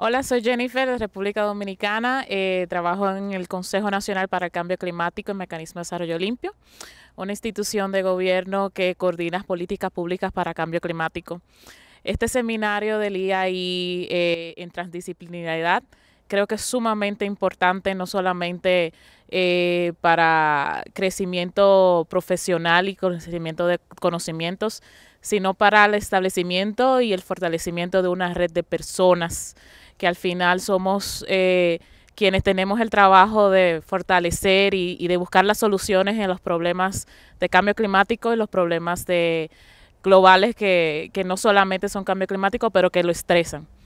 Hola, soy Jennifer de República Dominicana. Eh, trabajo en el Consejo Nacional para el Cambio Climático y Mecanismo de Desarrollo Limpio, una institución de gobierno que coordina políticas públicas para cambio climático. Este seminario del IAI eh, en transdisciplinaridad creo que es sumamente importante, no solamente eh, para crecimiento profesional y crecimiento de conocimientos, sino para el establecimiento y el fortalecimiento de una red de personas que al final somos eh, quienes tenemos el trabajo de fortalecer y, de buscar las soluciones en los problemas de cambio climático y los problemas de globales que, que no solamente son cambio climático, pero que lo estresan.